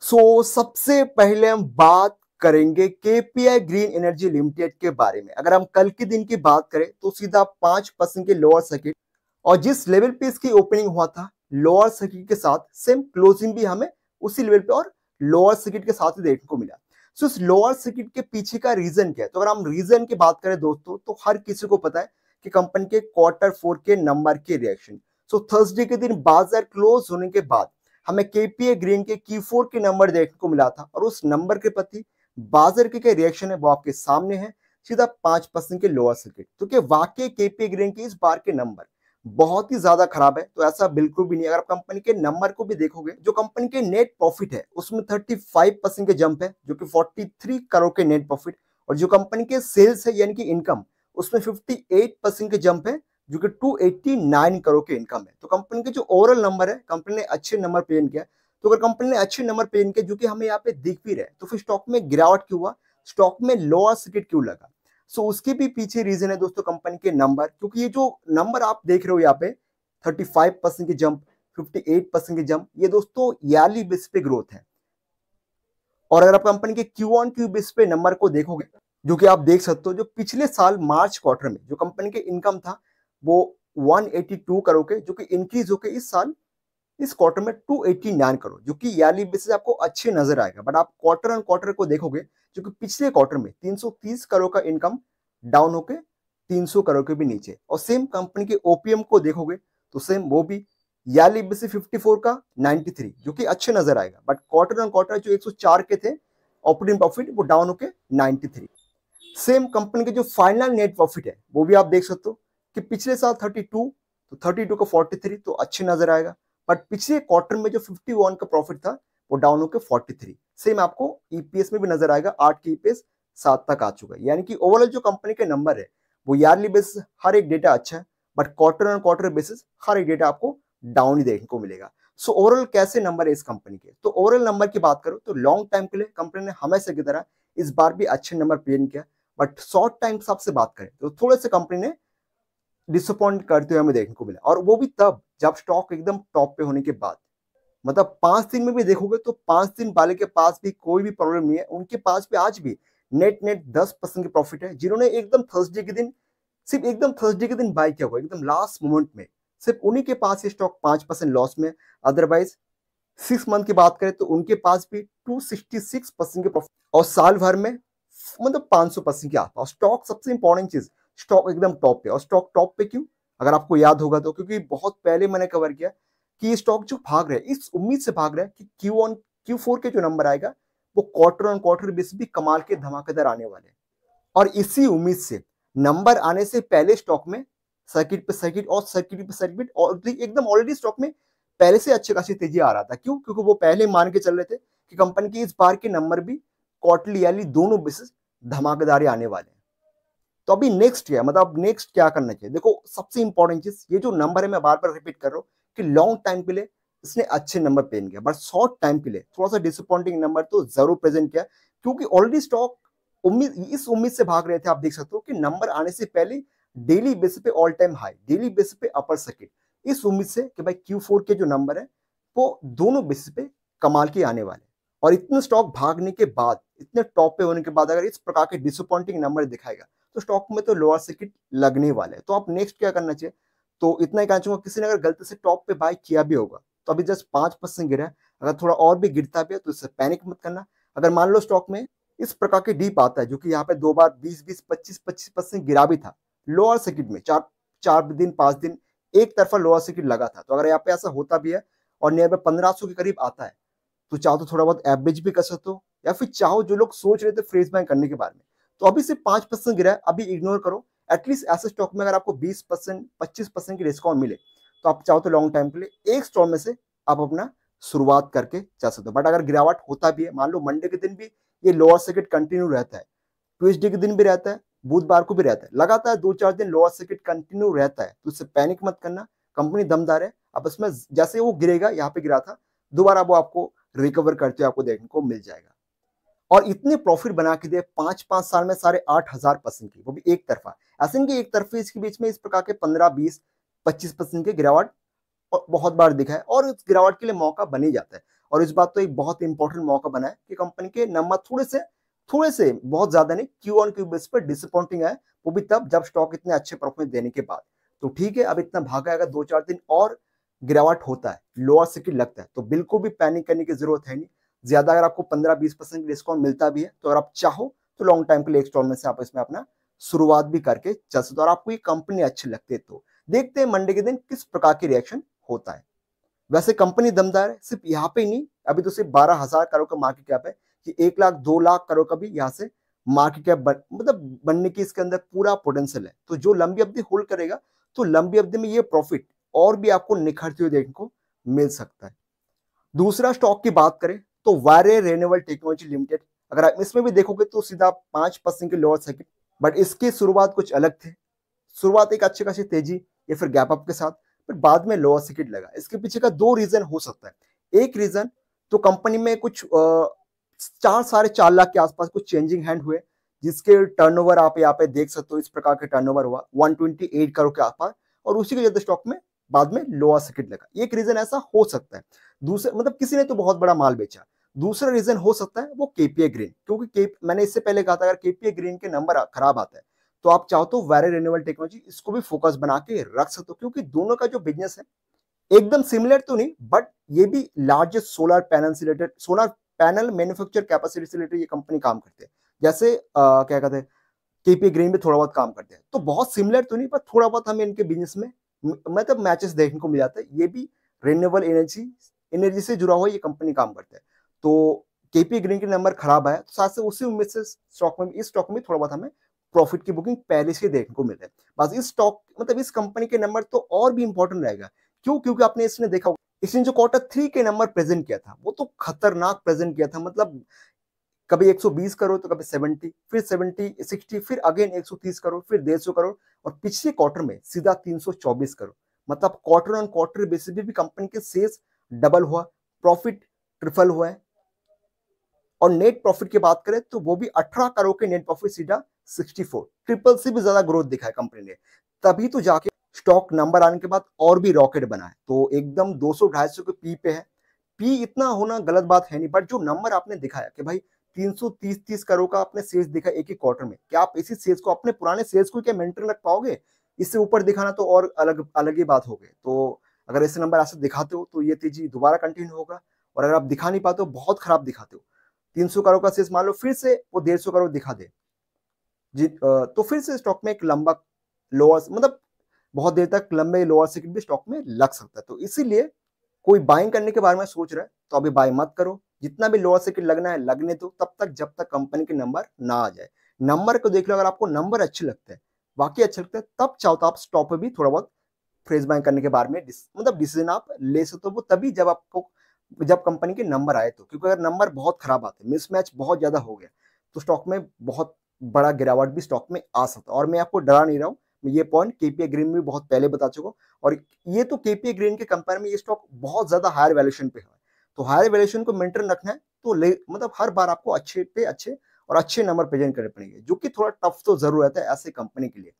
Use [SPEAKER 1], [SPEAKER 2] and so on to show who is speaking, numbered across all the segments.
[SPEAKER 1] सो so, सबसे पहले हम बात करेंगे केपीआई ग्रीन एनर्जी लिमिटेड के बारे में अगर हम कल के दिन की बात करें तो सीधा पांच परसेंट के लोअर सर्किट और जिस लेवल पे इसकी ओपनिंग हुआ था लोअर सर्किट के साथ सेम क्लोजिंग भी हमें उसी लेवल पे और लोअर सर्किट के साथ ही देखने को मिला सो इस लोअर सर्किट के पीछे का रीजन क्या है तो अगर हम रीजन की बात करें दोस्तों तो हर किसी को पता है कि कंपनी के क्वार्टर फोर के नंबर के रिएक्शन सो थर्सडे के दिन बाजार क्लोज होने के बाद हमें केपीए ग्रीन के की फोर के नंबर देखने को मिला था और उस नंबर के प्रति बाजर के क्या रिएक्शन है वो आपके सामने है सीधा पांच परसेंट के लोअर सर्किट तो के वाकई केपीए ग्रीन के इस बार के नंबर बहुत ही ज्यादा खराब है तो ऐसा बिल्कुल भी नहीं अगर आप कंपनी के नंबर को भी देखोगे जो कंपनी के नेट प्रॉफिट है उसमें थर्टी फाइव परसेंट के जंप है जो कि थ्री करोड़ के नेट प्रॉफिट और जो कंपनी के सेल्स है यानी कि इनकम उसमें फिफ्टी एट परसेंट के जंप है जो कि 289 करोड़ की इनकम है तो कंपनी के जो ओवरऑल नंबर है कंपनी ने अच्छे नंबर पेन किया तो अगर कंपनी ने अच्छे नंबर पेन किया जो कि हमें यहाँ पे दिख भी रहे तो फिर स्टॉक में गिरावट क्यों हुआ स्टॉक में लोअर सर्किट क्यों लगा सो उसके भी पीछे रीजन है दोस्तों कंपनी के नंबर क्योंकि ये जो नंबर आप देख रहे हो यहाँ पे 35 परसेंट की फिफ्टी 58 परसेंट की जंप ये दोस्तों ईयरली बेस पे ग्रोथ है और अगर आप कंपनी के क्यू ऑन क्यू बेस पे नंबर को देखोगे जो कि आप देख सकते हो जो पिछले साल मार्च क्वार्टर में जो कंपनी के इनकम था वो 182 करोड़ के जो कि इंक्रीज होकर इस साल इस क्वार्टर में 289 करोड़ जो कि यारली बेसिस आपको अच्छे नजर आएगा बट आप क्वार्टर एंड क्वार्टर को देखोगे जो कि पिछले क्वार्टर में 330 करोड़ का इनकम डाउन होके 300 करोड़ के भी नीचे और सेम कंपनी के ओपीएम को देखोगे तो सेम वो भी यारली बेसिस 54 का 93 जो कि अच्छे नजर आएगा बट क्वार्टर एंड क्वार्टर जो एक के थे ऑपरेटिंग प्रॉफिट वो डाउन होके 93 सेम कंपनी के जो फाइनल नेट प्रॉफिट है वो भी आप देख सकते हो कि पिछले साल 32 तो 32 को 43 तो अच्छे नजर आएगा बट पिछले क्वार्टर में जो 51 का प्रॉफिट था वो डाउन होकर फोर्टी थ्री सेम आपको ईपीएस e में भी नजर आएगा आठ की ईपीएस e सात तक आ चुका है यानी कि ओवरऑल जो कंपनी के नंबर है वो यारली बेसिस हर एक डेटा अच्छा है but quarter on quarter basis हर एक डेटा आपको डाउन ही देखने को मिलेगा सो so, ओवरऑल कैसे नंबर है इस कंपनी के तो ओवरऑल नंबर की बात करो तो लॉन्ग टाइम के लिए कंपनी ने हमेशा की तरह इस बार भी अच्छे नंबर प्रेजेंट किया बट शॉर्ट टाइम से बात करें तो थोड़े से कंपनी ने डिसअपॉइंट करते हुए हमें देखने को मिला और वो भी तब जब स्टॉक एकदम टॉप पे होने के बाद मतलब पांच दिन में भी देखोगे तो पांच दिन वाले के पास भी कोई भी प्रॉब्लम नहीं है उनके पास भी आज भी नेट नेट दस परसेंट की प्रॉफिट है जिन्होंने एकदम थर्सडे के दिन सिर्फ एकदम थर्सडे के दिन बाय किया हुआ एकदम लास्ट मोमेंट में सिर्फ उन्हीं के पास ये स्टॉक पांच परसेंट लॉस में अदरवाइज सिक्स मंथ की बात करें तो उनके पास भी टू सिक्सटी सिक्स परसेंट के प्रॉफिट और साल भर में मतलब पांच सौ परसेंट के आसपास स्टॉक सबसे इंपॉर्टेंट चीज स्टॉक एकदम टॉप पे और स्टॉक टॉप पे क्यों अगर आपको याद होगा तो क्योंकि बहुत पहले मैंने कवर किया कि ये स्टॉक जो भाग रहे इस उम्मीद से भाग रहे हैं कि क्यू ऑन क्यू फोर के जो नंबर आएगा वो क्वार्टर ऑन क्वार्टर बेस भी कमाल के धमाकेदार आने वाले हैं और इसी उम्मीद से नंबर आने से पहले स्टॉक में सर्किट पे सर्किट और सर्किट पे सर्किट और एकदम ऑलरेडी स्टॉक में पहले से अच्छी खासी तेजी आ रहा था क्यों क्योंकि वो पहले मान के चल रहे थे कि कंपनी के इस बार के नंबर भी क्वार्टरली दोनों बेसिस धमाकेदारी आने वाले हैं तो अभी नेक्स्ट क्या मतलब अब नेक्स्ट क्या करना चाहिए देखो सबसे इंपॉर्टेंट चीज ये जो नंबर है मैं बार बार रिपीट कर रहा हूँ कि लॉन्ग टाइम के लिए इसने अच्छे नंबर पेन किया बट शॉर्ट टाइम के लिए थोड़ा सा डिसअपॉइंटिंग नंबर तो जरूर प्रेजेंट किया क्योंकि ऑलरेडी स्टॉक उम्मीद इस उम्मीद से भाग रहे थे आप देख सकते हो कि नंबर आने से पहले डेली बेस पे all time high daily base पे अपर सर्किट इस उम्मीद से कि भाई Q4 के जो नंबर है वो दोनों बेसिस पे कमाल के आने वाले और इतने स्टॉक भागने के बाद इतने टॉप पे होने के बाद अगर इस प्रकार के डिसअपॉइंटिंग नंबर दिखाएगा तो स्टॉक में तो लोअर सर्किट लगने वाला है तो आप नेक्स्ट क्या करना चाहिए तो इतना ही कहना चाहूंगा किसी ने अगर गलती से टॉप पे बाय किया भी होगा तो अभी जस्ट पांच परसेंट गिरा अगर थोड़ा और भी गिरता भी है तो इससे पैनिक मत करना अगर मान लो स्टॉक में इस प्रकार के डीप आता है जो कि यहाँ पे दो बार बीस बीस पच्चीस पच्चीस परसेंट गिरा भी था लोअर सर्किट में चार चार दिन पांच दिन एक तरफा लोअर सर्किट लगा था तो अगर यहाँ पे ऐसा होता भी है और नियर बाय पंद्रह के करीब आता है तो चाहो तो थोड़ा बहुत एवरेज भी कर सकते हो या फिर चाहो जो लोग सोच रहे थे फ्रेज बैंक करने के बारे में तो अभी से पांच परसेंट गिरा है अभी इग्नोर करो एटलीस्ट ऐसे स्टॉक में अगर आपको बीस परसेंट पच्चीस परसेंट की डिस्काउंट मिले तो आप चाहो तो लॉन्ग टाइम के लिए एक स्टॉक में से आप अपना शुरुआत करके जा सकते हो बट अगर गिरावट होता भी है मान लो मंडे के दिन भी ये लोअर सर्किट कंटिन्यू रहता है ट्यूजडे के दिन भी रहता है बुधवार को भी रहता है लगातार दो चार दिन लोअर सर्किट कंटिन्यू रहता है तो उससे पैनिक मत करना कंपनी दमदार है अब इसमें जैसे वो गिरेगा यहाँ पे गिरा था दोबारा वो आपको रिकवर करते हुए आपको देखने को मिल जाएगा और इतने प्रॉफिट बना के दे पांच पांच साल में साढ़े आठ हज़ार परसेंट की वो भी एक तरफा ऐसे इनके एक तरफे इसके बीच में इस प्रकार के पंद्रह बीस पच्चीस परसेंट की गिरावट बहुत बार दिखा है और उस गिरावट के लिए मौका बन ही जाता है और इस बात तो एक बहुत इंपॉर्टेंट मौका बना है कि कंपनी के नंबर थोड़े से थोड़े से बहुत ज्यादा नहीं क्यू ऑन क्यू बेस पर डिसअपॉइंटिंग है वो भी तब जब स्टॉक इतने अच्छे परफॉर्मेंस देने के बाद तो ठीक है अब इतना भागा अगर दो चार दिन और गिरावट होता है लोअर सर्किट लगता है तो बिल्कुल भी पैनिक करने की जरूरत है नहीं ज्यादा अगर आपको पंद्रह बीस परसेंट डिस्काउंट मिलता भी है तो अगर आप चाहो तो लॉन्ग टाइम के लिए इंस्टॉलमेंट से आप इसमें अपना शुरुआत भी करके चल सकते हो और आपको ये कंपनी अच्छी लगती है तो देखते हैं मंडे के दिन किस प्रकार की रिएक्शन होता है वैसे कंपनी दमदार है सिर्फ यहाँ पे नहीं अभी तो सिर्फ बारह हजार करोड़ का मार्केट कैप है कि एक लाख दो लाख करोड़ का भी यहाँ से मार्केट कैप बन, मतलब बनने की इसके अंदर पूरा पोटेंशियल है तो जो लंबी अवधि होल्ड करेगा तो लंबी अवधि में ये प्रॉफिट और भी आपको निखरते हुए देखने को मिल सकता है दूसरा स्टॉक की बात करें तो वारे रेनेबल टेक्नोलॉजी लिमिटेड अगर आप इसमें भी देखोगे तो सीधा पांच परसेंट के लोअर सर्किट बट इसकी शुरुआत कुछ अलग थी शुरुआत एक अच्छे खासी तेजी या फिर गैप अप के साथ पर बाद में लोअर सर्किट लगा इसके पीछे का दो रीजन हो सकता है एक रीजन तो कंपनी में कुछ चार साढ़े चार लाख के आसपास कुछ चेंजिंग हैंड हुए जिसके टर्नओवर आप यहाँ पे देख सकते हो इस प्रकार के टर्नओवर हुआ 128 करोड़ के आसपास और उसी के चलते स्टॉक में बाद में लोअर सर्किट लगा एक रीजन ऐसा हो सकता है दूसरे मतलब किसी ने तो बहुत बड़ा माल बेचा दूसरा रीजन हो सकता है वो केपीए ग्रीन क्योंकि के, मैंने इससे पहले कहा था अगर केपीए ग्रीन के नंबर खराब आता है तो आप चाहो तो वायरल रिन्यूबल टेक्नोलॉजी इसको भी फोकस बना के रख सकते हो क्योंकि दोनों का जो बिजनेस है एकदम सिमिलर तो नहीं बट ये भी लार्जेस्ट सोलर पैनल से related solar panel manufacture capacity से रिलेटेड ये कंपनी काम करते है जैसे आ, क्या कहते हैं केपी ग्रीन भी थोड़ा बहुत काम करते हैं तो बहुत सिमिलर तो नहीं पर थोड़ा बहुत हमें इनके बिजनेस में मतलब मैचेस देखने को मिल जाता है ये भी रिन्यूएबल एनर्जी एनर्जी से जुड़ा हुआ ये कंपनी काम करता है तो केपी ग्रीन के नंबर खराब है तो साथ से उसी उम्मीद से स्टॉक में इस स्टॉक में थोड़ा बहुत हमें प्रॉफिट की बुकिंग पहले से देखने को मिल है बस इस स्टॉक मतलब इस कंपनी के नंबर तो और भी इंपॉर्टेंट रहेगा क्यों क्योंकि आपने इसने देखा इसने जो क्वार्टर थ्री के नंबर प्रेजेंट किया था वो तो खतरनाक प्रेजेंट किया था मतलब कभी 120 करोड़ तो कभी 70 फिर 70 60 फिर अगेन 130 करोड़ फिर डेढ़ सौ करोड़ और पिछले क्वार्टर में सीधा 324 करोड़ मतलब क्वार्टर ऑन क्वार्टर बेसिस पे भी कंपनी के सेल्स डबल हुआ प्रॉफिट ट्रिपल हुआ है और नेट प्रॉफिट की बात करें तो वो भी 18 करोड़ के नेट प्रॉफिट सीधा 64 ट्रिपल से भी ज्यादा ग्रोथ दिखा है कंपनी ने तभी तो जाके स्टॉक नंबर आने के बाद और भी रॉकेट बना है तो एकदम 200 250 के पी पे है पी इतना होना गलत बात है नहीं बट जो नंबर आपने दिखाया कि भाई 330 30 करोड़ का आपने सेल्स दिखा एक ही क्वार्टर में क्या आप इसी सेल्स को अपने पुराने सेल्स को क्या मेंटेन रख पाओगे इससे ऊपर दिखाना तो और अलग अलग ही बात हो गई तो अगर ऐसे नंबर ऐसे दिखाते हो तो ये तेजी दोबारा कंटिन्यू होगा और अगर आप दिखा नहीं पाते हो बहुत खराब दिखाते हो तीन सौ करोड़ का शेष मान लो फिर से वो डेढ़ सौ करोड़ दिखा दे जी तो फिर से स्टॉक में एक लंबा लोअर मतलब बहुत देर तक लंबे लोअर सर्किट भी स्टॉक में लग सकता है तो इसीलिए कोई बाइंग करने के बारे में सोच रहा है तो अभी बाय मत करो जितना भी लोअर सर्किट लगना है लगने दो तब तक जब तक कंपनी के नंबर ना आ जाए नंबर को देख लो अगर आपको नंबर अच्छे लगते हैं बाकी अच्छे लगते हैं तब चाहो तो आप स्टॉप पर भी थोड़ा बहुत फ्रेज बाइंग करने के बारे में मतलब डिसीजन आप ले सकते हो वो तभी जब आपको जब कंपनी के नंबर आए तो क्योंकि अगर नंबर बहुत खराब आते मिसमैच बहुत ज़्यादा हो गया तो स्टॉक में बहुत बड़ा गिरावट भी स्टॉक में आ सकता है और मैं आपको डरा नहीं रहा हूँ ये पॉइंट केपीए ग्रीन भी बहुत पहले बता चुका और ये तो केपीए ग्रीन के कंपेयर में ये स्टॉक बहुत ज़्यादा हायर वैल्यूशन पे है तो हायर वैल्यूशन को मेंटेन रखना है तो मतलब हर बार आपको अच्छे पे अच्छे और अच्छे नंबर प्रेजेंट करने पड़ेंगे जो कि थोड़ा टफ तो जरूर रहता है ऐसे कंपनी के लिए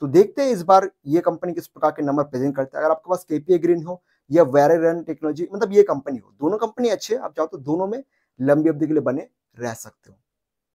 [SPEAKER 1] तो देखते हैं इस बार ये कंपनी किस प्रकार के नंबर प्रेजेंट करते हैं अगर आपके पास केपीए ग्रीन हो या वेरे रन टेक्नोलॉजी मतलब ये कंपनी हो दोनों कंपनी अच्छी है आप चाहो तो दोनों में लंबी अवधि के लिए बने रह सकते हो